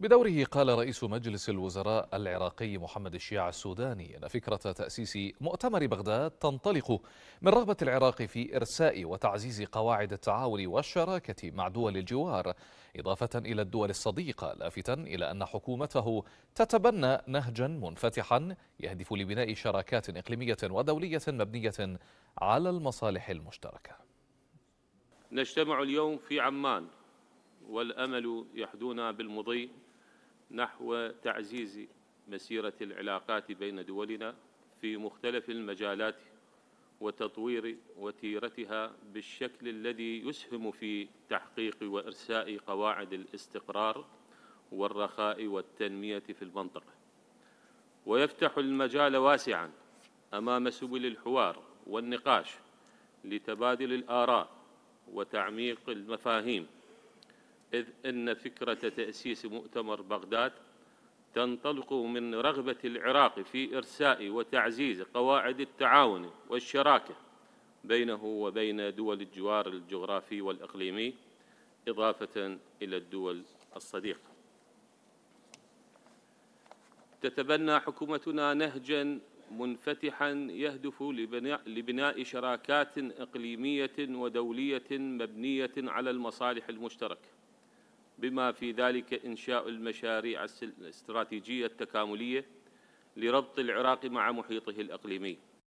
بدوره قال رئيس مجلس الوزراء العراقي محمد الشيع السوداني أن فكرة تأسيس مؤتمر بغداد تنطلق من رغبة العراق في إرساء وتعزيز قواعد التعاون والشراكة مع دول الجوار إضافة إلى الدول الصديقة لافتا إلى أن حكومته تتبنى نهجا منفتحا يهدف لبناء شراكات إقليمية ودولية مبنية على المصالح المشتركة نجتمع اليوم في عمان والأمل يحدونا بالمضي نحو تعزيز مسيرة العلاقات بين دولنا في مختلف المجالات وتطوير وتيرتها بالشكل الذي يسهم في تحقيق وإرساء قواعد الاستقرار والرخاء والتنمية في المنطقة ويفتح المجال واسعا أمام سبل الحوار والنقاش لتبادل الآراء وتعميق المفاهيم إذ إن فكرة تأسيس مؤتمر بغداد تنطلق من رغبة العراق في إرساء وتعزيز قواعد التعاون والشراكة بينه وبين دول الجوار الجغرافي والإقليمي إضافة إلى الدول الصديقة تتبنى حكومتنا نهجاً منفتحاً يهدف لبناء شراكات إقليمية ودولية مبنية على المصالح المشتركة بما في ذلك إنشاء المشاريع الاستراتيجية التكاملية لربط العراق مع محيطه الأقليمي